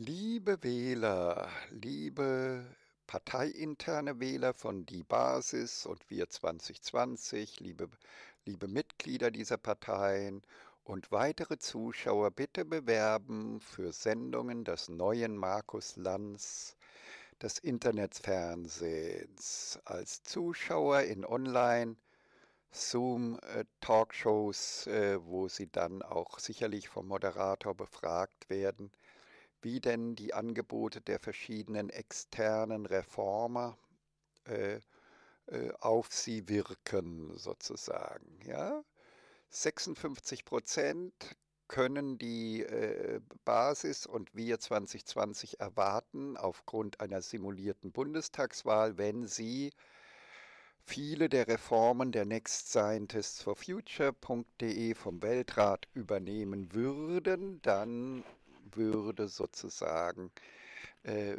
Liebe Wähler, liebe parteiinterne Wähler von Die Basis und Wir 2020, liebe, liebe Mitglieder dieser Parteien und weitere Zuschauer, bitte bewerben für Sendungen des neuen Markus Lanz des Internetfernsehens als Zuschauer in Online- Zoom-Talkshows, äh, äh, wo sie dann auch sicherlich vom Moderator befragt werden wie denn die Angebote der verschiedenen externen Reformer äh, äh, auf sie wirken, sozusagen. Ja? 56 Prozent können die äh, Basis und wir 2020 erwarten aufgrund einer simulierten Bundestagswahl, wenn sie viele der Reformen der Next Scientists for Future.de vom Weltrat übernehmen würden, dann würde, sozusagen, äh,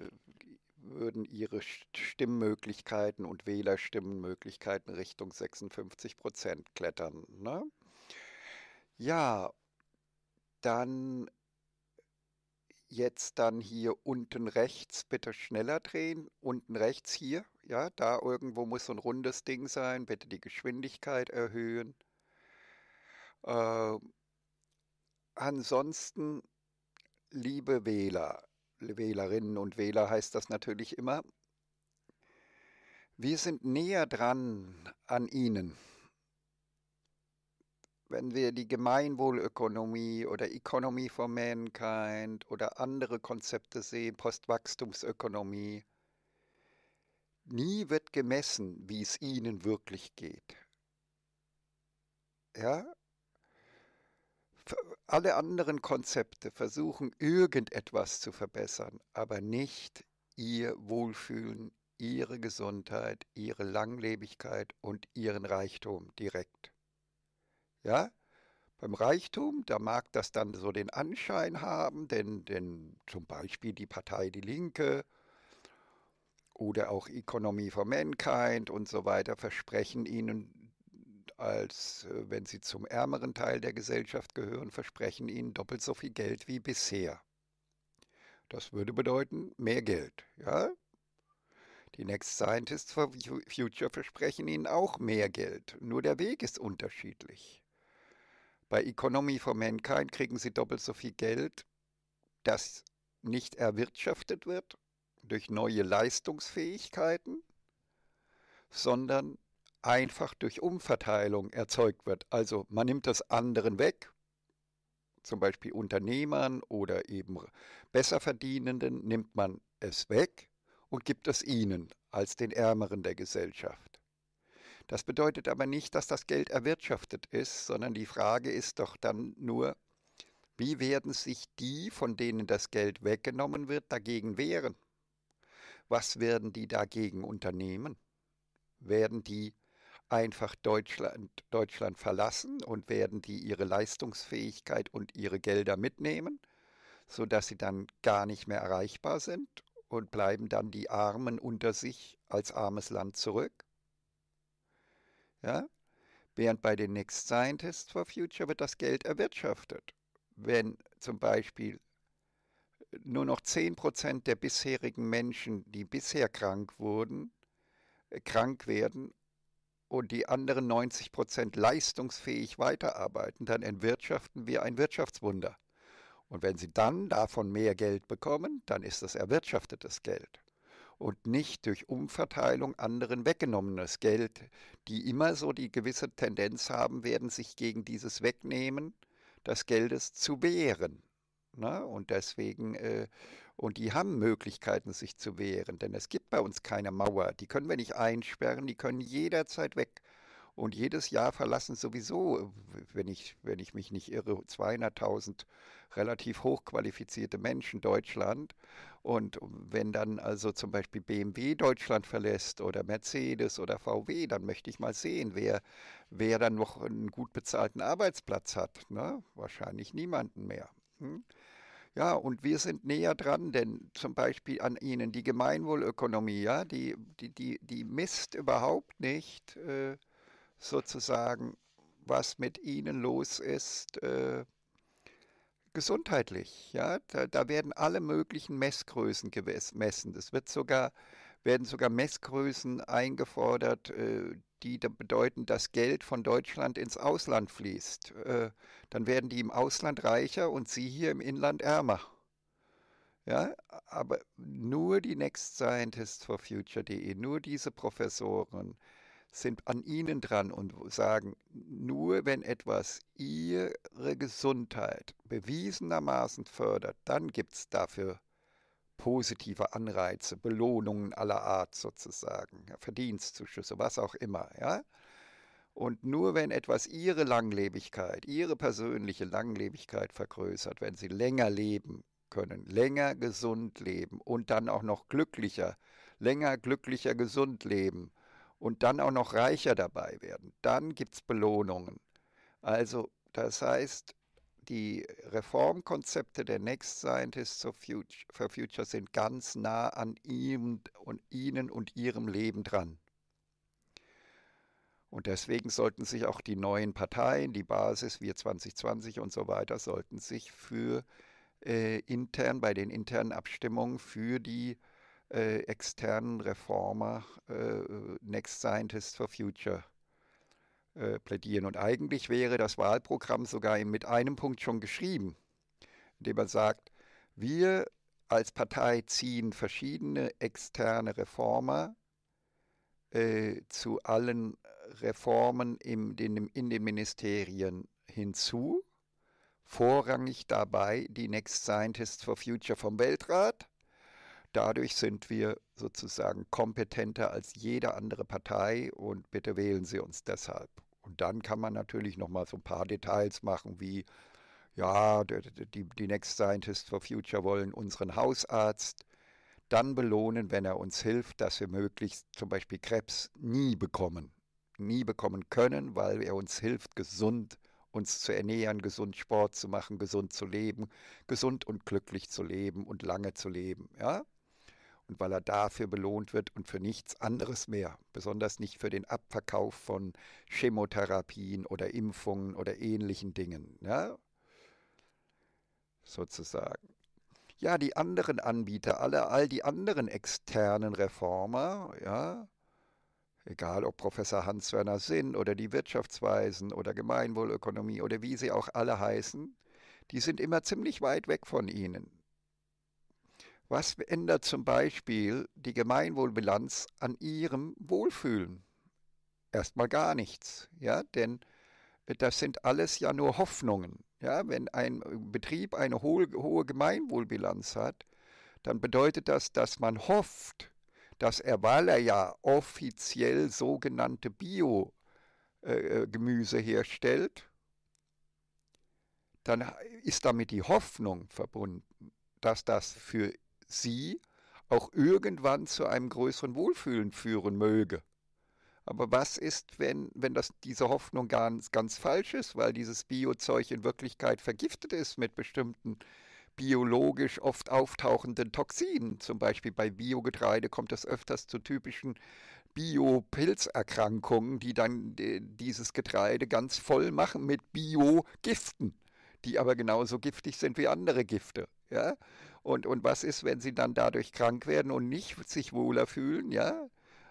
würden ihre Stimmmöglichkeiten und Wählerstimmenmöglichkeiten Richtung 56 Prozent klettern. Ne? Ja, dann jetzt dann hier unten rechts bitte schneller drehen, unten rechts hier, ja, da irgendwo muss so ein rundes Ding sein, bitte die Geschwindigkeit erhöhen. Äh, ansonsten liebe Wähler, Wählerinnen und Wähler heißt das natürlich immer, wir sind näher dran an Ihnen. Wenn wir die Gemeinwohlökonomie oder Economy for Mankind oder andere Konzepte sehen, Postwachstumsökonomie, nie wird gemessen, wie es Ihnen wirklich geht. Ja, alle anderen Konzepte versuchen irgendetwas zu verbessern, aber nicht ihr Wohlfühlen, ihre Gesundheit, ihre Langlebigkeit und ihren Reichtum direkt. Ja? Beim Reichtum, da mag das dann so den Anschein haben, denn, denn zum Beispiel die Partei Die Linke oder auch Economy for Mankind und so weiter versprechen ihnen als äh, wenn sie zum ärmeren Teil der Gesellschaft gehören, versprechen ihnen doppelt so viel Geld wie bisher. Das würde bedeuten mehr Geld, ja? Die Next Scientists for Future versprechen ihnen auch mehr Geld, nur der Weg ist unterschiedlich. Bei Economy for Mankind kriegen sie doppelt so viel Geld, das nicht erwirtschaftet wird durch neue Leistungsfähigkeiten, sondern einfach durch Umverteilung erzeugt wird. Also man nimmt das anderen weg, zum Beispiel Unternehmern oder eben Besserverdienenden, nimmt man es weg und gibt es ihnen als den Ärmeren der Gesellschaft. Das bedeutet aber nicht, dass das Geld erwirtschaftet ist, sondern die Frage ist doch dann nur, wie werden sich die, von denen das Geld weggenommen wird, dagegen wehren? Was werden die dagegen unternehmen? Werden die einfach Deutschland, Deutschland verlassen und werden die ihre Leistungsfähigkeit und ihre Gelder mitnehmen, sodass sie dann gar nicht mehr erreichbar sind und bleiben dann die Armen unter sich als armes Land zurück? Ja? Während bei den Next Scientists for Future wird das Geld erwirtschaftet. Wenn zum Beispiel nur noch 10% der bisherigen Menschen, die bisher krank wurden, äh, krank werden und die anderen 90 Prozent leistungsfähig weiterarbeiten, dann entwirtschaften wir ein Wirtschaftswunder. Und wenn sie dann davon mehr Geld bekommen, dann ist das erwirtschaftetes Geld und nicht durch Umverteilung anderen weggenommenes Geld, die immer so die gewisse Tendenz haben werden, sich gegen dieses Wegnehmen des Geldes zu wehren. Na, ne? und deswegen äh, und die haben Möglichkeiten, sich zu wehren, denn es gibt bei uns keine Mauer. Die können wir nicht einsperren, die können jederzeit weg. Und jedes Jahr verlassen sowieso, wenn ich, wenn ich mich nicht irre, 200.000 relativ hochqualifizierte Menschen Deutschland. Und wenn dann also zum Beispiel BMW Deutschland verlässt oder Mercedes oder VW, dann möchte ich mal sehen, wer, wer dann noch einen gut bezahlten Arbeitsplatz hat. Ne? Wahrscheinlich niemanden mehr. Hm? Ja, und wir sind näher dran, denn zum Beispiel an Ihnen die Gemeinwohlökonomie, ja, die, die, die, die misst überhaupt nicht äh, sozusagen, was mit Ihnen los ist. Äh, gesundheitlich. Ja? Da, da, werden alle möglichen Messgrößen gemessen. Es wird sogar, werden sogar Messgrößen eingefordert, äh, die da bedeuten, dass Geld von Deutschland ins Ausland fließt. Äh, dann werden die im Ausland reicher und sie hier im Inland ärmer. Ja, aber nur die Next Scientists for Future.de, nur diese Professoren sind an ihnen dran und sagen, nur wenn etwas ihre Gesundheit bewiesenermaßen fördert, dann gibt es dafür positive Anreize, Belohnungen aller Art sozusagen, Verdienstzuschüsse, was auch immer. Ja? Und nur wenn etwas ihre Langlebigkeit, ihre persönliche Langlebigkeit vergrößert, wenn sie länger leben können, länger gesund leben und dann auch noch glücklicher, länger glücklicher gesund leben und dann auch noch reicher dabei werden, dann gibt es Belohnungen. Also das heißt, die Reformkonzepte der Next Scientists for Future sind ganz nah an ihm und ihnen und ihrem Leben dran. Und deswegen sollten sich auch die neuen Parteien, die Basis, wir 2020 und so weiter, sollten sich für äh, intern, bei den internen Abstimmungen für die äh, externen Reformer äh, Next Scientists for Future äh, plädieren. Und eigentlich wäre das Wahlprogramm sogar mit einem Punkt schon geschrieben, indem er sagt, wir als Partei ziehen verschiedene externe Reformer äh, zu allen Reformen im, den, in den Ministerien hinzu. Vorrangig dabei die Next Scientists for Future vom Weltrat. Dadurch sind wir sozusagen kompetenter als jede andere Partei und bitte wählen Sie uns deshalb. Und dann kann man natürlich noch mal so ein paar Details machen, wie ja, die, die Next Scientists for Future wollen unseren Hausarzt dann belohnen, wenn er uns hilft, dass wir möglichst zum Beispiel Krebs nie bekommen, nie bekommen können, weil er uns hilft, gesund uns zu ernähren, gesund Sport zu machen, gesund zu leben, gesund und glücklich zu leben und lange zu leben. Ja, und weil er dafür belohnt wird und für nichts anderes mehr, besonders nicht für den Abverkauf von Chemotherapien oder Impfungen oder ähnlichen Dingen, ne? sozusagen. Ja, die anderen Anbieter, alle, all die anderen externen Reformer, ja, egal ob Professor Hans-Werner Sinn oder die Wirtschaftsweisen oder Gemeinwohlökonomie oder wie sie auch alle heißen, die sind immer ziemlich weit weg von ihnen. Was ändert zum Beispiel die Gemeinwohlbilanz an ihrem Wohlfühlen? Erstmal gar nichts, ja, denn äh, das sind alles ja nur Hoffnungen. Ja, wenn ein Betrieb eine hohe, Gemeinwohlbilanz hat, dann bedeutet das, dass man hofft, dass er, weil er ja offiziell sogenannte Bio-Gemüse äh, äh herstellt, dann ist damit die Hoffnung verbunden, dass das für sie auch irgendwann zu einem größeren Wohlfühlen führen möge. Aber was ist, wenn, wenn das, diese Hoffnung ganz, ganz falsch ist, weil dieses Biozeug in Wirklichkeit vergiftet ist mit bestimmten biologisch oft auftauchenden Toxinen. Zum Beispiel bei Biogetreide kommt es öfters zu typischen Biopilzerkrankungen, die dann äh, dieses Getreide ganz voll machen mit Biogiften, die aber genauso giftig sind wie andere Gifte. Ja? Und, und was ist, wenn sie dann dadurch krank werden und nicht sich wohler fühlen, ja?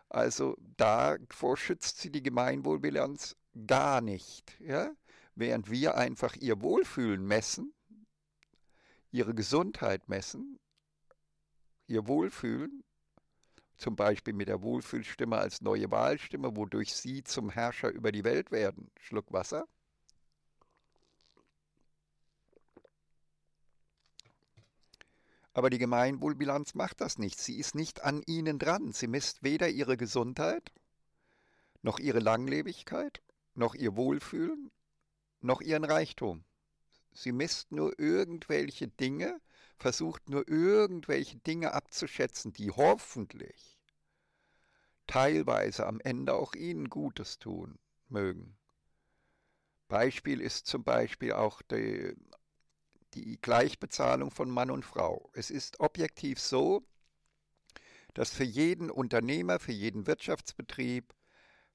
Also davor schützt sie die Gemeinwohlbilanz gar nicht, ja? Während wir einfach ihr Wohlfühlen messen, ihre Gesundheit messen, ihr Wohlfühlen, zum Beispiel mit der Wohlfühlstimme als neue Wahlstimme, wodurch sie zum Herrscher über die Welt werden. Schluck Wasser. Aber die Gemeinwohlbilanz macht das nicht. Sie ist nicht an ihnen dran. Sie misst weder ihre Gesundheit, noch ihre Langlebigkeit, noch ihr Wohlfühlen, noch ihren Reichtum. Sie misst nur irgendwelche Dinge, versucht nur irgendwelche Dinge abzuschätzen, die hoffentlich teilweise am Ende auch ihnen Gutes tun mögen. Beispiel ist zum Beispiel auch die die Gleichbezahlung von Mann und Frau. Es ist objektiv so, dass für jeden Unternehmer, für jeden Wirtschaftsbetrieb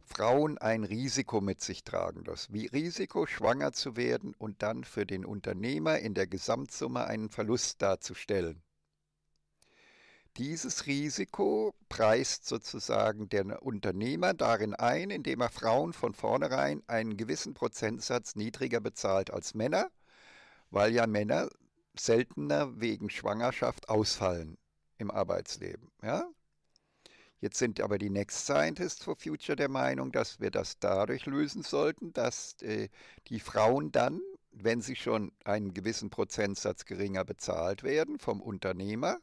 Frauen ein Risiko mit sich tragen. Das Risiko, schwanger zu werden und dann für den Unternehmer in der Gesamtsumme einen Verlust darzustellen. Dieses Risiko preist sozusagen der Unternehmer darin ein, indem er Frauen von vornherein einen gewissen Prozentsatz niedriger bezahlt als Männer – weil ja Männer seltener wegen Schwangerschaft ausfallen im Arbeitsleben. Ja? Jetzt sind aber die Next Scientists for Future der Meinung, dass wir das dadurch lösen sollten, dass äh, die Frauen dann, wenn sie schon einen gewissen Prozentsatz geringer bezahlt werden vom Unternehmer,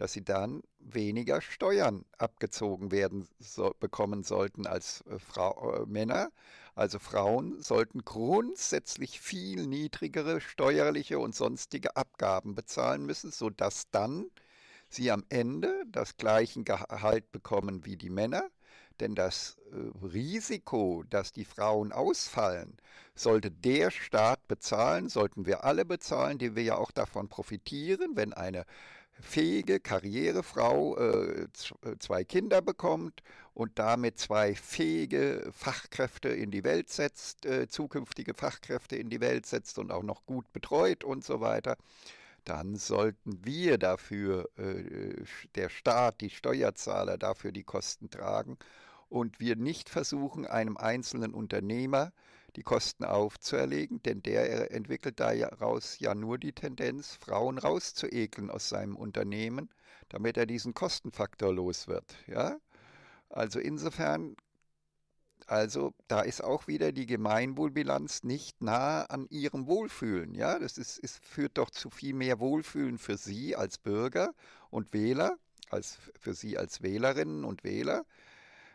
dass sie dann weniger Steuern abgezogen werden so, bekommen sollten als äh, Frau, äh, Männer. Also Frauen sollten grundsätzlich viel niedrigere steuerliche und sonstige Abgaben bezahlen müssen, sodass dann sie am Ende das gleiche Gehalt bekommen wie die Männer. Denn das äh, Risiko, dass die Frauen ausfallen, sollte der Staat bezahlen, sollten wir alle bezahlen, die wir ja auch davon profitieren, wenn eine fähige Karrierefrau äh, äh, zwei Kinder bekommt und damit zwei fähige Fachkräfte in die Welt setzt, äh, zukünftige Fachkräfte in die Welt setzt und auch noch gut betreut und so weiter, dann sollten wir dafür, äh, der Staat, die Steuerzahler dafür die Kosten tragen und wir nicht versuchen, einem einzelnen Unternehmer die Kosten aufzuerlegen, denn der äh, entwickelt daraus ja nur die Tendenz, Frauen rauszuekeln aus seinem Unternehmen, damit er diesen Kostenfaktor los wird. Ja? Also insofern, also da ist auch wieder die Gemeinwohlbilanz nicht nah an ihrem Wohlfühlen. Ja? Das ist, ist, führt doch zu viel mehr Wohlfühlen für Sie als Bürger und Wähler, als für Sie als Wählerinnen und Wähler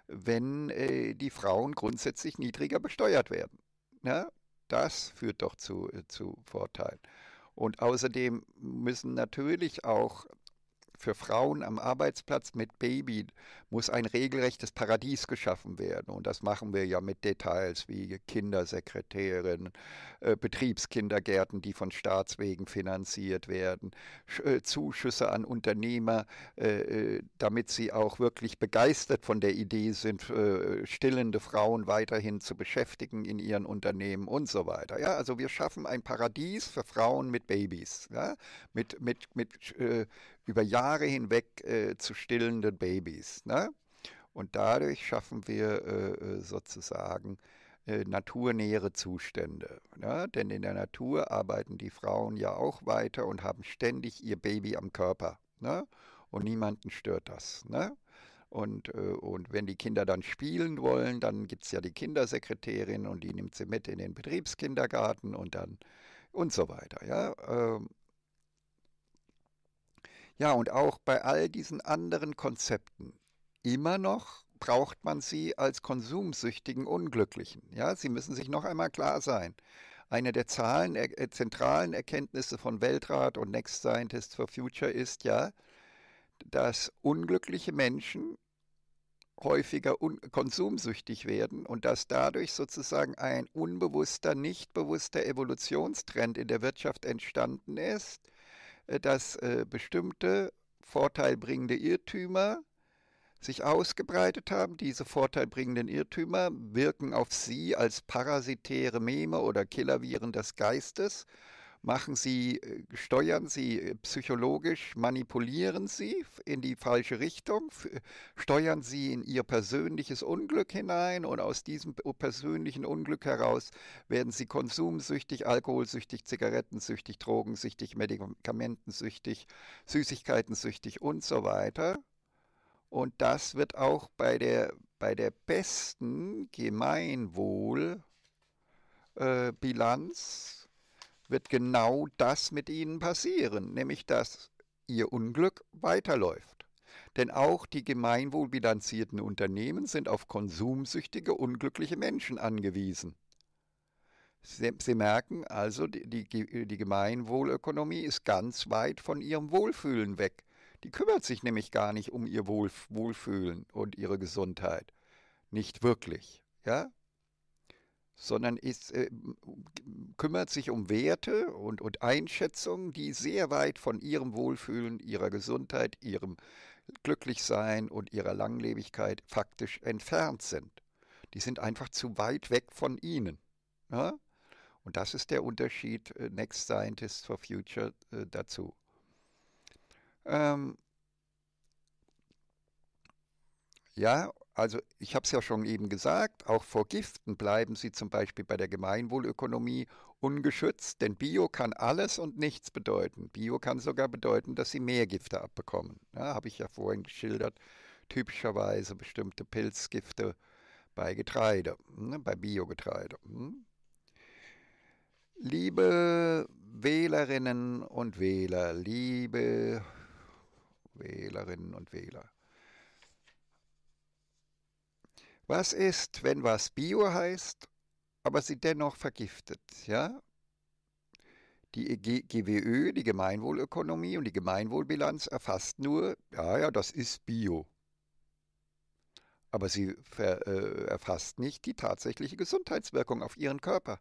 wenn äh, die Frauen grundsätzlich niedriger besteuert werden. Ne? Das führt doch zu, äh, zu Vorteilen. Und außerdem müssen natürlich auch für Frauen am Arbeitsplatz mit Baby muss ein regelrechtes Paradies geschaffen werden. Und das machen wir ja mit Details wie Kindersekretärin, äh, Betriebskindergärten, die von Staatswegen finanziert werden, äh, Zuschüsse an Unternehmer, äh, damit sie auch wirklich begeistert von der Idee sind, stillende Frauen weiterhin zu beschäftigen in ihren Unternehmen und so weiter. Ja, also wir schaffen ein Paradies für Frauen mit Babys, ja? mit, mit, mit über Jahre hinweg äh, zu stillenden Babys. Ne? Und dadurch schaffen wir äh, äh, sozusagen äh, naturnähere Zustände. Ne? Denn in der Natur arbeiten die Frauen ja auch weiter und haben ständig ihr Baby am Körper. Ne? Und niemanden stört das. Ne? Und, äh, und wenn die Kinder dann spielen wollen, dann gibt es ja die Kindersekretärin und die nimmt sie mit in den Betriebskindergarten und dann und so weiter. Ja? Ähm, ja, und auch bei all diesen anderen Konzepten immer noch braucht man sie als konsumsüchtigen Unglücklichen. Ja, sie müssen sich noch einmal klar sein. Eine der Zahlen, äh, zentralen Erkenntnisse von Weltrat und Next Scientist for Future ist ja, dass unglückliche Menschen häufiger konsumsüchtig werden und dass dadurch sozusagen ein unbewusster, nicht bewusster Evolutionstrend in der Wirtschaft entstanden ist, äh, dass äh, bestimmte vorteilbringende Irrtümer sich ausgebreitet haben. Diese vorteilbringenden Irrtümer wirken auf sie als parasitäre Meme oder Killerviren des Geistes Machen sie, äh, steuern sie äh, psychologisch, manipulieren sie in die falsche Richtung, steuern sie in ihr persönliches Unglück hinein und aus diesem persönlichen Unglück heraus werden sie konsumsüchtig, alkoholsüchtig, zigarettensüchtig, drogensüchtig, medikamentensüchtig, süßigkeitensüchtig und so weiter. Und das wird auch bei der, bei der besten Gemeinwohlbilanz äh, wird genau das mit ihnen passieren, nämlich dass ihr Unglück weiterläuft. Denn auch die gemeinwohlbilanzierten Unternehmen sind auf konsumsüchtige, unglückliche Menschen angewiesen. Sie, Sie merken also, die, die, die Gemeinwohlökonomie ist ganz weit von ihrem Wohlfühlen weg. Die kümmert sich nämlich gar nicht um ihr Wohlfühlen und ihre Gesundheit. Nicht wirklich. Ja? sondern ist, äh, kümmert sich um Werte und, und Einschätzungen, die sehr weit von ihrem Wohlfühlen, ihrer Gesundheit, ihrem Glücklichsein und ihrer Langlebigkeit faktisch entfernt sind. Die sind einfach zu weit weg von ihnen. Ja? Und das ist der Unterschied äh, Next Scientist for Future äh, dazu. Ähm, ja, also ich habe es ja schon eben gesagt, auch vor Giften bleiben sie zum Beispiel bei der Gemeinwohlökonomie ungeschützt, denn Bio kann alles und nichts bedeuten. Bio kann sogar bedeuten, dass sie mehr Gifte abbekommen. Ja, habe ich ja vorhin geschildert, typischerweise bestimmte Pilzgifte bei Getreide, ne, bei Biogetreide. Hm. Liebe Wählerinnen und Wähler, liebe Wählerinnen und Wähler. Was ist, wenn was Bio heißt, aber sie dennoch vergiftet? Ja? Die GWÖ, die Gemeinwohlökonomie und die Gemeinwohlbilanz erfasst nur, ja, ja, das ist Bio. Aber sie ver, äh, erfasst nicht die tatsächliche Gesundheitswirkung auf ihren Körper.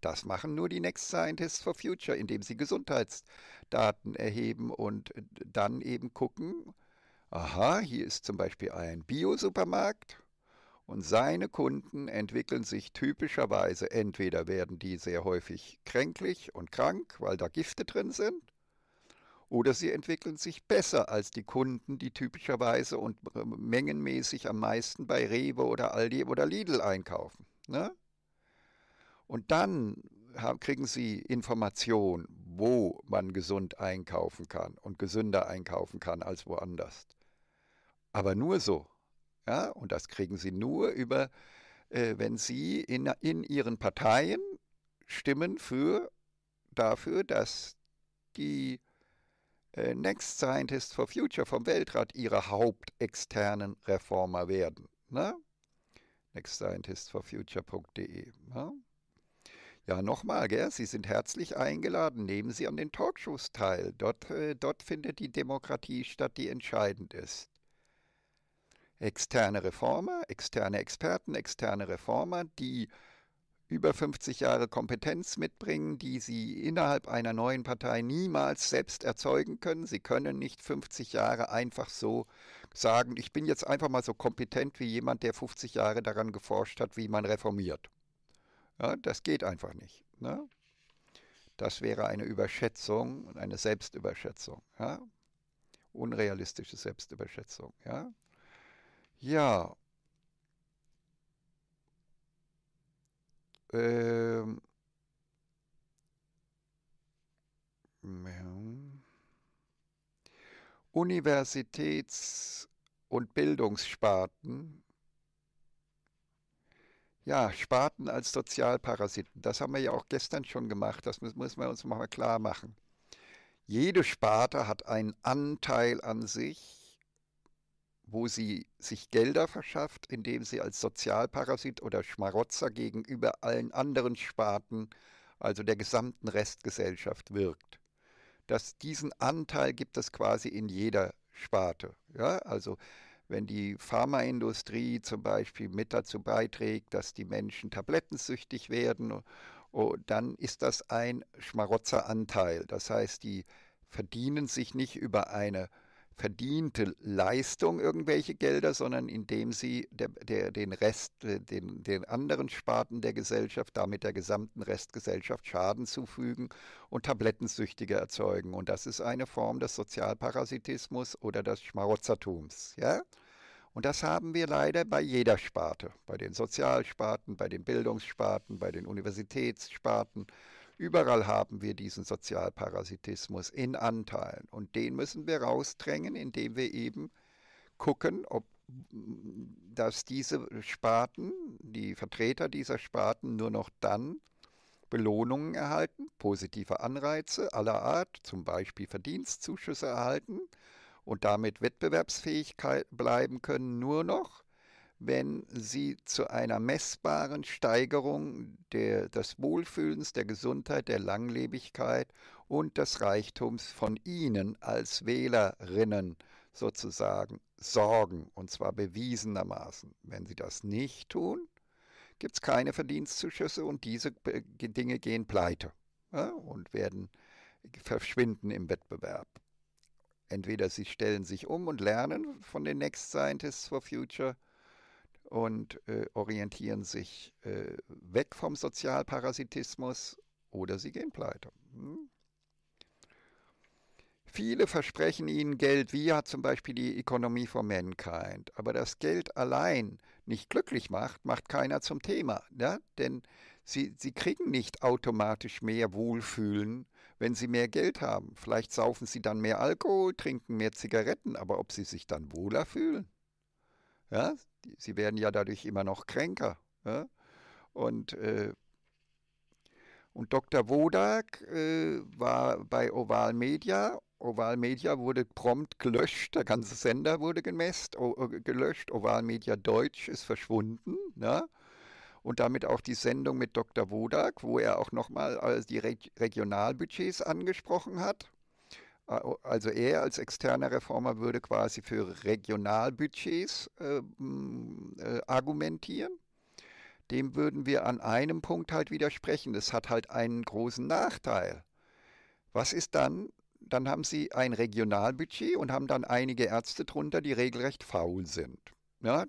Das machen nur die Next Scientists for Future, indem sie Gesundheitsdaten erheben und dann eben gucken, aha, hier ist zum Beispiel ein Bio-Supermarkt und seine Kunden entwickeln sich typischerweise, entweder werden die sehr häufig kränklich und krank, weil da Gifte drin sind, oder sie entwickeln sich besser als die Kunden, die typischerweise und äh, mengenmäßig am meisten bei Rewe oder Aldi oder Lidl einkaufen. Ne? Und dann kriegen sie Information, wo man gesund einkaufen kann und gesünder einkaufen kann als woanders. Aber nur so. Ja, und das kriegen sie nur über, äh, wenn sie in, in ihren Parteien stimmen für, dafür, dass die äh, Next Scientists for Future vom Weltrat ihre hauptexternen Reformer werden. Ne? nextscientistforfuture.de. Ne? Ja, nochmal, Sie sind herzlich eingeladen. Nehmen Sie an den Talkshows teil. Dort, äh, dort findet die Demokratie statt, die entscheidend ist externe Reformer, externe Experten, externe Reformer, die über 50 Jahre Kompetenz mitbringen, die sie innerhalb einer neuen Partei niemals selbst erzeugen können. Sie können nicht 50 Jahre einfach so sagen, ich bin jetzt einfach mal so kompetent wie jemand, der 50 Jahre daran geforscht hat, wie man reformiert. Ja, das geht einfach nicht. Ne? Das wäre eine Überschätzung eine Selbstüberschätzung. Ja? Unrealistische Selbstüberschätzung. Ja? Ja. Ähm. Universitäts- und Bildungssparten. Ja, Sparten als Sozialparasiten. Das haben wir ja auch gestern schon gemacht. Das müssen wir uns mal klar machen. Jede Sparte hat einen Anteil an sich wo sie sich Gelder verschafft, indem sie als Sozialparasit oder Schmarotzer gegenüber allen anderen Sparten, also der gesamten Restgesellschaft, wirkt. Das, diesen Anteil gibt es quasi in jeder Sparte. Ja? Also wenn die Pharmaindustrie zum Beispiel mit dazu beiträgt, dass die Menschen tablettensüchtig werden, oh, dann ist das ein Schmarotzeranteil. Das heißt, die verdienen sich nicht über eine verdiente Leistung irgendwelche Gelder, sondern indem sie der, der, den Rest, äh, den, den anderen Sparten der Gesellschaft, damit der gesamten Restgesellschaft Schaden zufügen und Tablettensüchtige erzeugen. Und das ist eine Form des Sozialparasitismus oder des Schmarotzertums. Ja? Und das haben wir leider bei jeder Sparte, bei den Sozialsparten, bei den Bildungssparten, bei den Universitätssparten Überall haben wir diesen Sozialparasitismus in Anteilen und den müssen wir rausdrängen, indem wir eben gucken, ob mm, dass diese Sparten, die Vertreter dieser Sparten nur noch dann Belohnungen erhalten, positive Anreize aller Art, zum Beispiel Verdienstzuschüsse erhalten und damit wettbewerbsfähig bleiben können, nur noch, wenn sie zu einer messbaren Steigerung der, des Wohlfühlens, der Gesundheit, der Langlebigkeit und des Reichtums von Ihnen als Wählerinnen sozusagen sorgen, und zwar bewiesenermaßen. Wenn Sie das nicht tun, gibt es keine Verdienstzuschüsse und diese äh, Dinge gehen pleite ja, und werden verschwinden im Wettbewerb. Entweder sie stellen sich um und lernen von den Next Scientists for Future – und äh, orientieren sich äh, weg vom Sozialparasitismus oder sie gehen pleite. Hm? Viele versprechen ihnen Geld, wie ja zum Beispiel die Ökonomie for Mankind. Aber dass Geld allein nicht glücklich macht, macht keiner zum Thema. Ne? Denn sie, sie kriegen nicht automatisch mehr Wohlfühlen, wenn sie mehr Geld haben. Vielleicht saufen sie dann mehr Alkohol, trinken mehr Zigaretten, aber ob sie sich dann wohler fühlen? Ja? Sie werden ja dadurch immer noch kränker. Ja? Und, äh, und Dr. Wodak äh, war bei Oval Media. Oval Media wurde prompt gelöscht, der ganze Sender wurde gemäßt, äh, gelöscht. Oval Media Deutsch ist verschwunden. Ne? und damit auch die Sendung mit Dr. Wodak, wo er auch nochmal die Regionalbudgets angesprochen hat. Äh, also er als externer Reformer würde quasi für Regionalbudgets äh, äh, argumentieren. Dem würden wir an einem Punkt halt widersprechen. Das hat halt einen großen Nachteil. Was ist dann? Dann haben sie ein Regionalbudget und haben dann einige Ärzte drunter, die regelrecht faul sind. Ja?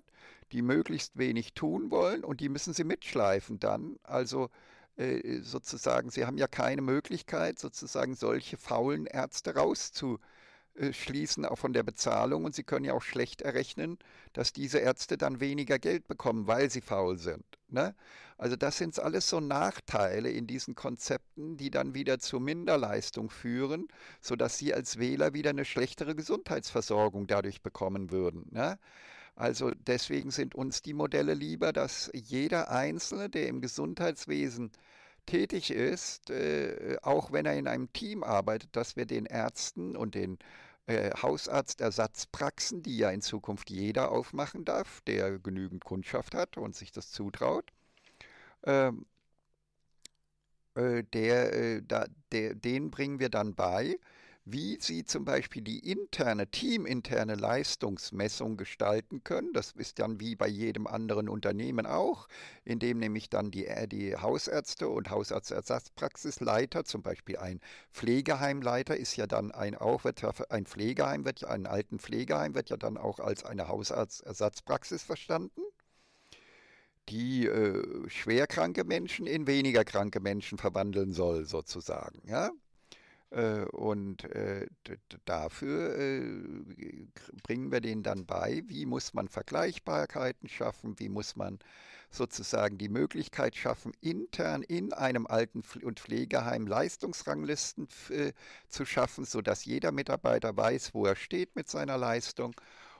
Die möglichst wenig tun wollen und die müssen sie mitschleifen dann. Also äh, sozusagen, sie haben ja keine Möglichkeit, sozusagen solche faulen Ärzte rauszuschließen, auch von der Bezahlung. Und sie können ja auch schlecht errechnen, dass diese Ärzte dann weniger Geld bekommen, weil sie faul sind. Ne? Also das sind alles so Nachteile in diesen Konzepten, die dann wieder zu Minderleistung führen, sodass sie als Wähler wieder eine schlechtere Gesundheitsversorgung dadurch bekommen würden. Ne? Also deswegen sind uns die Modelle lieber, dass jeder Einzelne, der im Gesundheitswesen tätig ist, äh, auch wenn er in einem Team arbeitet, dass wir den Ärzten und den äh, Hausarztersatzpraxen, die ja in Zukunft jeder aufmachen darf, der genügend Kundschaft hat und sich das zutraut, ähm, äh, der, äh, da, der, den bringen wir dann bei, wie Sie zum Beispiel die interne, teaminterne Leistungsmessung gestalten können. Das ist dann wie bei jedem anderen Unternehmen auch, indem nämlich dann die, äh, die Hausärzte und Hausarztersatzpraxisleiter, zum Beispiel ein Pflegeheimleiter ist ja dann ein auch, wird, ein Pflegeheim wird ein alten Pflegeheim wird ja dann auch als eine Hausarztersatzpraxis verstanden die äh, schwerkranke Menschen in weniger kranke Menschen verwandeln soll, sozusagen. Ja? Äh, und äh, dafür äh, bringen wir denen dann bei, wie muss man Vergleichbarkeiten schaffen, wie muss man sozusagen die Möglichkeit schaffen, intern in einem Alten- und Pflegeheim Leistungsranglisten zu schaffen, sodass jeder Mitarbeiter weiß, wo er steht mit seiner Leistung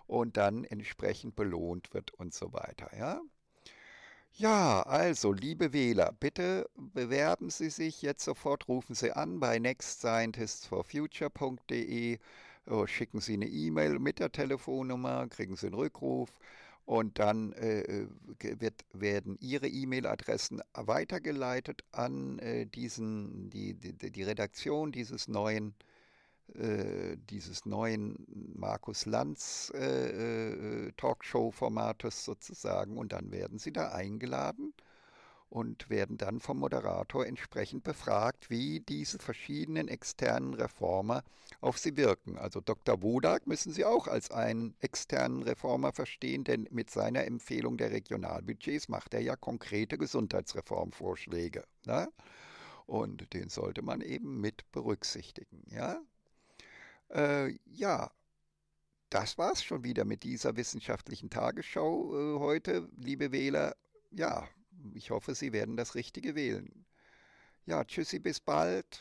und dann entsprechend belohnt wird und so weiter. Ja? Ja, also, liebe Wähler, bitte bewerben Sie sich jetzt sofort, rufen Sie an bei nextscientistsforfuture.de, äh, schicken Sie eine E-Mail mit der Telefonnummer, kriegen Sie einen Rückruf und dann äh, äh, wird, werden Ihre E-Mail-Adressen weitergeleitet an äh, diesen, die, die, die Redaktion dieses neuen äh, dieses neuen Markus Lanz äh, äh, Talkshow-Formates sozusagen. Und dann werden sie da eingeladen und werden dann vom Moderator entsprechend befragt, wie diese verschiedenen externen Reformer auf sie wirken. Also Dr. Wodak müssen Sie auch als einen externen Reformer verstehen, denn mit seiner Empfehlung der Regionalbudgets macht er ja konkrete Gesundheitsreformvorschläge. Ne? Und den sollte man eben mit berücksichtigen. Ja? Äh, ja, das war's schon wieder mit dieser wissenschaftlichen Tagesschau äh, heute, liebe Wähler. Ja, ich hoffe, Sie werden das Richtige wählen. Ja, tschüssi, bis bald.